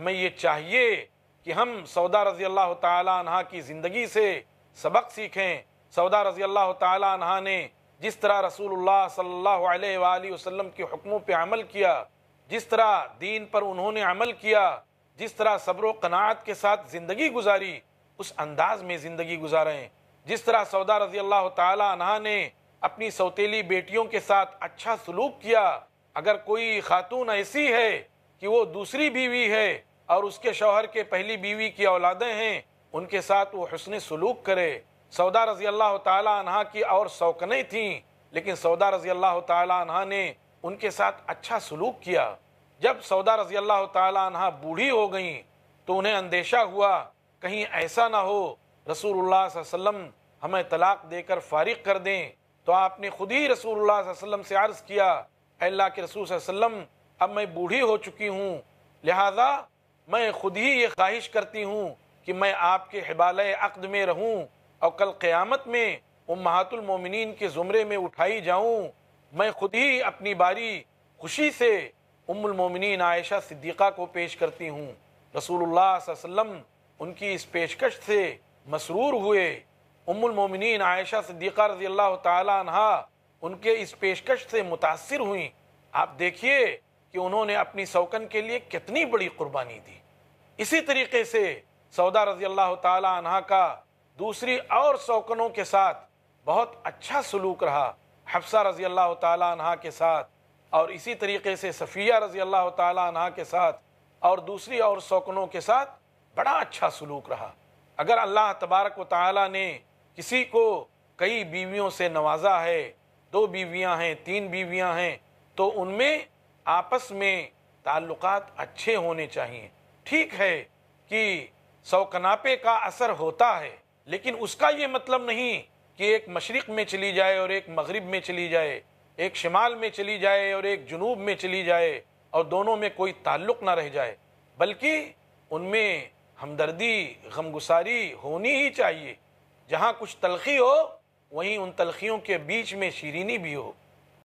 हमें ये चाहिए कि हम सौदा रजी अल्लाह तह की ज़िंदगी से सबक सीखें सौदा रजी अल्लाह तह ने जिस तरह रसूल सल्लल्लाहु अलैहि वसल्लम के हुक्मों पर अमल किया जिस तरह दीन पर उन्होंने अमल किया जिस तरह सब्र कनात के साथ ज़िंदगी गुजारी उस अंदाज में ज़िंदगी गुजारें जिस तरह सौदा रजी अल्लाह तह ने अपनी सौतीली बेटियों के साथ अच्छा सलूक किया अगर कोई खातून ऐसी है कि वो दूसरी बीवी है और उसके शौहर के पहली बीवी की औलादें हैं उनके साथ वो हसन सलूक करे सौदा रजी अल्लाह तहा की और शौकने थीं लेकिन सौदा रजी अल्लाह तहा ने उनके साथ अच्छा सलूक किया जब सौदा रजी अल्लाह तहा बूढ़ी हो गई तो उन्हें अंदेशा हुआ कहीं ऐसा ना हो रसूलुल्लाह वसम हमें तलाक देकर फारिग कर दें तो आपने खुद ही रसूलुल्लाह वसम से अर्ज़ किया अल्लाह के रसूल वसम अब मैं बूढ़ी हो चुकी हूँ लिहाजा मैं खुद ही ये ख्वाहिश करती हूँ कि मैं आपके हिबाल अकद में रहूँ और कल क़्यामत में उम्मातुलमोमिन के ज़ुमरे में उठाई जाऊँ मैं खुद ही अपनी बारी खुशी से उम्मोमिन आयशा सिद्दीक़ा को पेश करती हूँ रसूल वसम उनकी इस पेशकश से मसरूर हुए उम्मोमिन आयशा सिद्दीक़ा रज़ी तहा उनके इस पेशकश से मुतासर हुई आप देखिए कि उन्होंने अपनी सौकन के लिए कितनी बड़ी कुर्बानी दी इसी तरीके से सौदा रजी अल्लाह तहा का दूसरी और सौकनों के साथ बहुत अच्छा सलूक रहा हफ्सा रजी अल्लाह तहा के साथ और इसी तरीके से सफ़िया रजी अल्लाह तहा के साथ और दूसरी और सौकनों के साथ बड़ा अच्छा सलूक रहा अगर अल्लाह तबारक व ताली ने किसी को कई बीवियों से नवाजा है दो बीवियाँ हैं तीन बीवियाँ हैं तो उनमें आपस में ताल्लुकात अच्छे होने चाहिए ठीक है कि सौकनापे का असर होता है लेकिन उसका ये मतलब नहीं कि एक मशरक़ में चली जाए और एक मगरब में चली जाए एक शमाल में चली जाए और एक जुनूब में चली जाए और दोनों में कोई ताल्लुक़ ना रह जाए बल्कि उनमें हमदर्दी गमगुसारी होनी ही चाहिए जहाँ कुछ तलखी हो वहीं उन तलखियों के बीच में शीरीनी भी हो